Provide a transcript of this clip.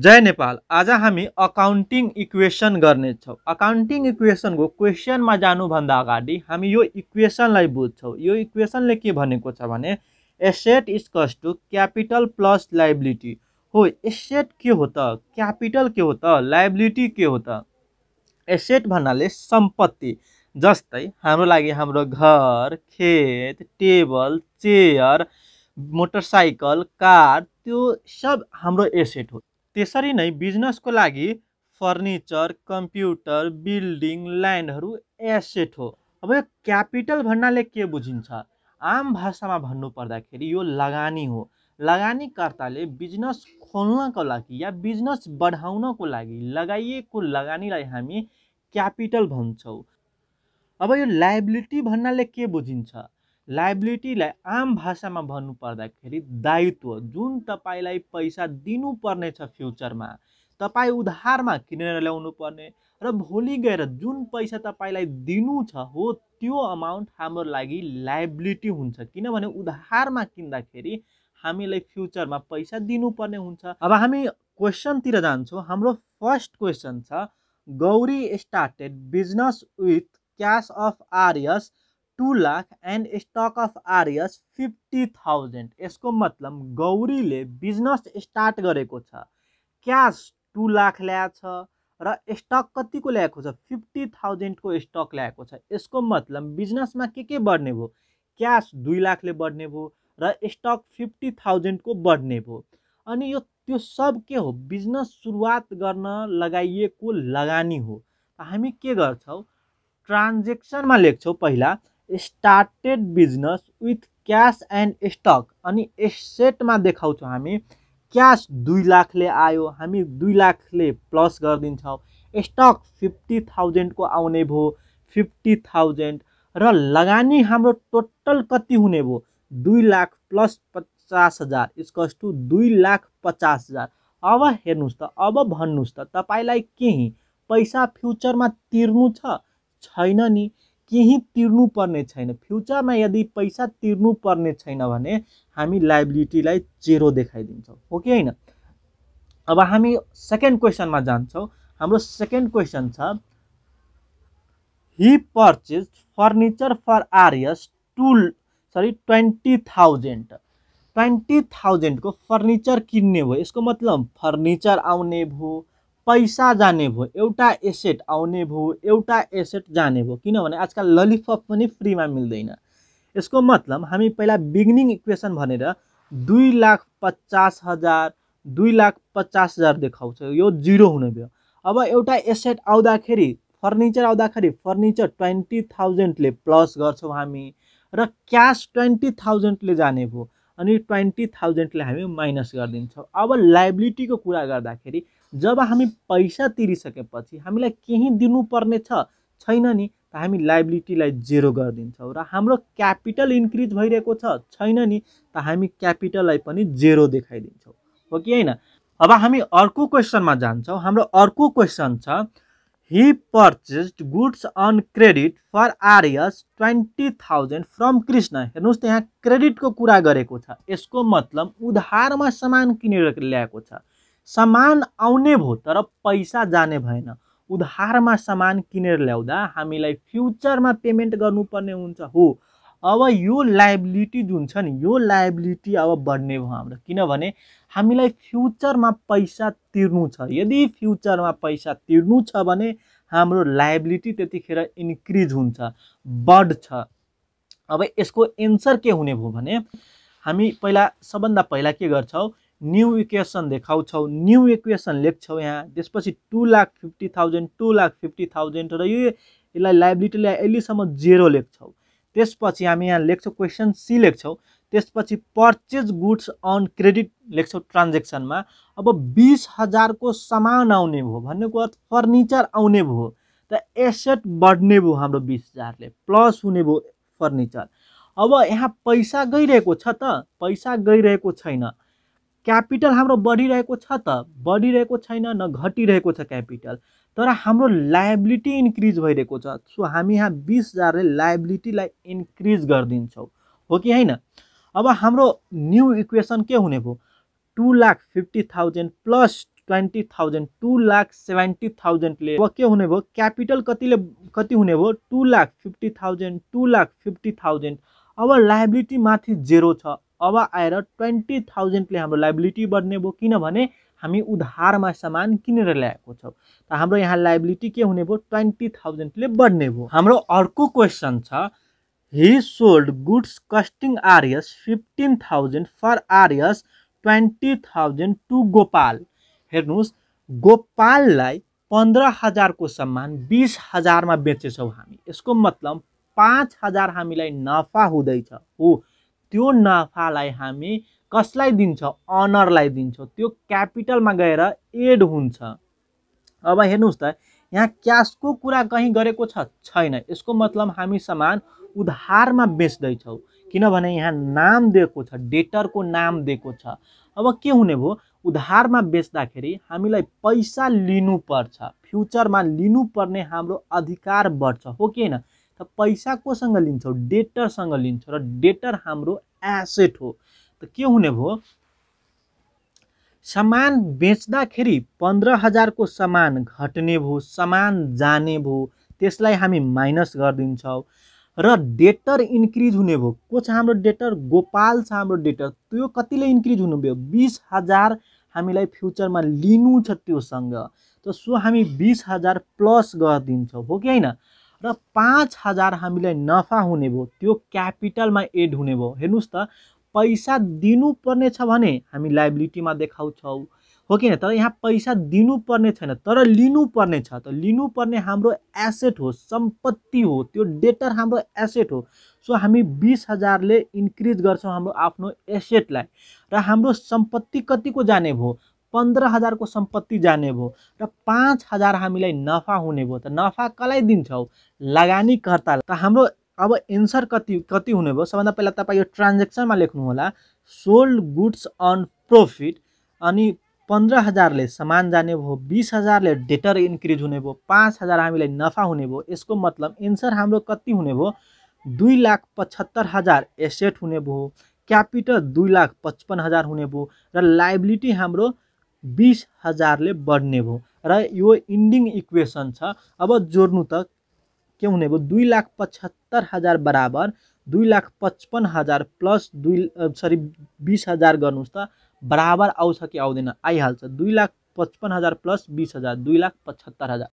जय नेपाल आज हामी accounting equation गर्नेछौँ अकाउन्टिङ इक्वेसनको क्वेसनमा जानुभन्दा अगाडि हामी यो इक्वेसनलाई बुझ्छौँ यो इक्वेसनले के भनेको छ भने एसेट इजकस टु क्यापिटल प्लस लाइबिलिटी हो एसेट के हो त क्यापिटल के हो त लाइबिलिटी के हो त एसेट भन्नाले सम्पत्ति जस्तै हाम्रो लागि हाम्रो घर खेत टेबल चेयर मोटरसाइकल कार त्यो सब हाम्रो एसेट हो त्यसरी नै बिजनेसको लागि फर्निचर कम्प्युटर बिल्डिङ ल्यान्डहरू एसेट हो अब यो क्यापिटल भन्नाले के बुझिन्छ आम भाषामा भन्नुपर्दाखेरि यो लगानी हो लगानीकर्ताले बिजनेस खोल्नको लागि या बिजनेस बढाउनको लागि लगाइएको लगानीलाई हामी क्यापिटल भन्छौँ अब यो लाइबिलिटी भन्नाले के बुझिन्छ लाइबिलिटीलाई आम भाषामा भन्नुपर्दाखेरि दायित्व जुन तपाईँलाई पैसा दिनुपर्नेछ फ्युचरमा तपाईँ उधारमा किनेर ल्याउनु पर्ने र भोलि गएर जुन पैसा तपाईँलाई दिनु छ हो त्यो अमाउन्ट हाम्रो लागि लाइबिलिटी हुन्छ किनभने उधारमा किन्दाखेरि हामीलाई फ्युचरमा पैसा दिनुपर्ने हुन्छ अब हामी क्वेसनतिर जान्छौँ हाम्रो फर्स्ट क्वेसन छ Gauri started business with cash of R S two lakh and stock of R S fifty thousand यसको मतलब गौरीले बिजनेस स्टार्ट गरेको छ क्यास टु लाख ल्याएको छ र स्टक कतिको ल्याएको छ फिफ्टी थाउजन्डको स्टक ल्याएको छ यसको मतलब बिजनेसमा के के बढ्ने भयो क्यास दुई लाखले बढ्ने भयो र स्टक फिफ्टी थाउजन्डको बढ्ने भयो अनि यो त्यो सब के हो बिजनेस सुरुवात गर्न लगाइएको लगानी हो हामी के गर्छौँ ट्रान्जेक्सनमा लेख्छौँ पहिला started business with cash and stock अनि एसेटमा देखाउँछौँ हामी क्यास दुई लाखले आयो हामी दुई लाखले प्लस गरिदिन्छौँ स्टक फिफ्टी थाउजन्डको आउने भयो फिफ्टी थाउजन्ड र लगानी हाम्रो टोटल कति हुने भयो दुई लाख प्लस पचास हजार इजकस टु दुई लाख पचास हजार अब हेर्नुहोस् त अब भन्नुहोस् त तपाईँलाई केही पैसा फ्युचरमा तिर्नु छैन नि केही तिर्नु पर्ने छैन फ्युचरमा यदि पैसा तिर्नु पर्ने छैन भने हामी लाइबिलिटीलाई जेरो देखाइदिन्छौँ हो कि होइन अब हामी सेकेन्ड क्वेसनमा जान्छौँ हाम्रो सेकेन्ड क्वेसन छ he purchase furniture for R S टुल सरी ट्वेन्टी थाउजन्ड ट्वेन्टी थाउजन्डको फर्निचर किन्ने भयो यसको मतलब फर्निचर आउने भयो पैसा जाने भयो एउटा एसेट आउने भयो एउटा एसेट जाने भयो किनभने आजकल ललिपप पनि फ्रीमा मिल्दैन यसको मतलब हामी पहिला बिगिनिङ इक्वेसन भनेर दुई लाख पचास हजार दुई लाख पचास हजार देखाउँछ यो जिरो हुने भयो अब एउटा एसेट आउँदाखेरि फर्निचर आउँदाखेरि फर्निचर ट्वेन्टी थाउजन्डले प्लस गर्छौँ हामी र क्यास ट्वेन्टी थाउजन्डले जाने भयो अनि ट्वेन्टी थाउजन्डले हामी माइनस गरिदिन्छौँ अब लाइबिलिटीको कुरा गर्दाखेरि जब हामी पैसा तिरिसकेपछि हामीलाई केही दिनुपर्ने छ छैन नि त हामी लाइबिलिटीलाई जेरो गरिदिन्छौँ र हाम्रो क्यापिटल इन्क्रिज भइरहेको छ छैन नि त हामी क्यापिटललाई पनि जेरो देखाइदिन्छौँ हो कि होइन अब हामी अर्को क्वेसनमा जान्छौँ हाम्रो अर्को क्वेसन छ he purchased goods on credit for R S twenty thousand from Krishna हेर्नुहोस् त यहाँ क्रेडिटको कुरा गरेको छ यसको मतलब उधारमा सामान किनेर ल्याएको छ सामान आउने भयो तर पैसा जाने भएन उधारमा सामान किनेर ल्याउँदा हामीलाई फ्युचरमा पेमेन्ट गर्नुपर्ने हुन्छ हो अब यो लाइबिलिटी जुन छ नि यो लाइबिलिटी अब बढ्ने भयो हाम्रो किनभने हामीलाई फ्युचरमा पैसा तिर्नु छ यदि फ्युचरमा पैसा तिर्नु छ भने हाम्रो लाइबिलिटी त्यतिखेर इन्क्रिज हुन्छ बढ्छ अब यसको एन्सर के हुने भयो भने हामी पहिला सबभन्दा पहिला के गर्छौँ न्यु इक्वेसन देखाउँछौ न्यू इक्वेसन लेख्छौ यहाँ त्यसपछि two lakh fifty thousand two lakh fifty thousand र यो यसलाई लाइबिलिटीलाई अहिलेसम्म जेरो लेख्छौ त्यसपछि हामी यहाँ लेख्छौँ क्वेसन सी लेख्छौँ त्यसपछि पर्चेज गुड्स अन क्रेडिट लेख्छौँ ट्रान्जेक्सनमा अब बिस हजारको सामान आउने भयो भन्नेको अर्थ फर्निचर आउने भयो त एसेट बढ्ने भयो हाम्रो बिस हजारले प्लस हुने भयो फर्निचर अब यहाँ पैसा गइरहेको छ त पैसा गइरहेको छैन क्यापिटल हाम्रो बढिरहेको छ त बढिरहेको छैन न घटिरहेको छ क्यापिटल तर हाम्रो लाइबिलिटी इन्क्रिज भइरहेको छ सो हामी यहाँ बिस हजारले लाइबिलिटीलाई इन्क्रिज गरिदिन्छौँ हो कि होइन अब हाम्रो न्यु इक्वेसन के हुने भयो two lakh fifty thousand plus twenty thousand two lakh seventy थाउजन्डले अब के हुने भयो क्यापिटल कतिले कति हुने भयो two lakh fifty thousand two lakh fifty thousand अब लाइबिलिटी माथि जेरो छ अब आएर ट्वेन्टी थाउजन्डले हाम्रो लाइबिलिटी बढ्ने भयो किनभने हामी उधारमा सामान किनेर ल्याएको छौँ त हाम्रो यहाँ लाइबिलिटी के हुने भयो ट्वेन्टी थाउजन्डले बढ्ने भयो हाम्रो अर्को क्वेसन छ he sold goods costing R S fifteen thousand for R S twenty thousand to Gopal हेर्नुहोस् गोपाललाई पन्ध्र हजारको सामान बिस हजारमा बेचेछौँ हामी यसको मतलब पाँच हजार हामीलाई नफा हुँदैछ हो त्यो नाफालाई हामी कसलाई दिन्छ अनरलाई दिन्छौँ त्यो क्यापिटलमा गएर एड हुन्छ अब हेर्नुहोस् त यहाँ क्यासको कुरा कहीँ गरेको छ छैन यसको मतलब हामी सामान उधारमा बेच्दैछौँ किनभने यहाँ नाम दिएको छ डेटरको नाम दिएको छ अब के हुने भयो उधारमा बेच्दाखेरि हामीलाई पैसा लिनुपर्छ फ्युचरमा लिनुपर्ने हाम्रो अधिकार बढ्छ हो कि होइन पैसा कोसँग लिन्छौ डेटरसँग लिन्छौँ र डेटर हाम्रो एसेट हो त के हुने भयो सामान बेच्दाखेरि पन्ध्र हजारको सामान घट्ने भयो सामान जाने भयो त्यसलाई हामी माइनस गरिदिन्छौँ र डेटर इन्क्रिज हुने भयो को छ हाम्रो डेटर गोपाल छ हाम्रो डेटर त्यो कतिले इन्क्रिज हुनुभयो बिस हजार हामीलाई फ्युचरमा लिनु छ त्योसँग त सो हामी बिस हजार प्लस गरिदिन्छौँ हो कि होइन र पाँच हजार हामीलाई नफा हुने भयो त्यो क्यापिटलमा एड हुने भयो हेर्नुहोस् त पैसा दिनुपर्ने छ भने हामी लाइबिलिटीमा देखाउँछौँ हो किन तर यहाँ पैसा दिनुपर्ने छैन तर लिनुपर्ने छ त लिनुपर्ने हाम्रो एसेट हो सम्पत्ति हो त्यो डेटर हाम्रो एसेट हो सो हामी बिस हजारले इन्क्रिज गर्छौँ हाम्रो आफ्नो एसेटलाई र हाम्रो सम्पत्ति कतिको जाने भयो पन्ध्र हजारको सम्पत्ति जाने भयो र पाँच हजार हामीलाई नफा हुने भयो त नफा कसलाई दिन्छौँ लगानीकर्ता त हाम्रो अब एन्सर कति कति हुने भयो सबभन्दा पहिला तपाईँ यो ट्रान्जेक्सनमा होला सोल्ड गुड्स अन प्रोफिट अनि पन्ध्र हजारले सामान जाने भयो बिस हजारले डेटर इन्क्रिज हुने भयो पाँच हजार हामीलाई नफा हुने भयो यसको मतलब एन्सर हाम्रो कति हुने भयो दुई लाख पचहत्तर हजार एसेट हुने भयो क्यापिटल दुई लाख पचपन्न हजार हुने भयो र लाइबिलिटी हाम्रो बिस हजारले बढ्ने भयो र यो इन्डिङ इक्वेसन छ अब जोड्नु त के हुने भयो दुई लाख पचहत्तर हजार बराबर दुई लाख पचपन्न हजार प्लस दुई सरी बिस हजार गर्नुहोस् त बराबर आउँछ कि आउँदैन आइहाल्छ दुई लाख पचपन्न हजार प्लस बिस हजार दुई लाख पचहत्तर हजार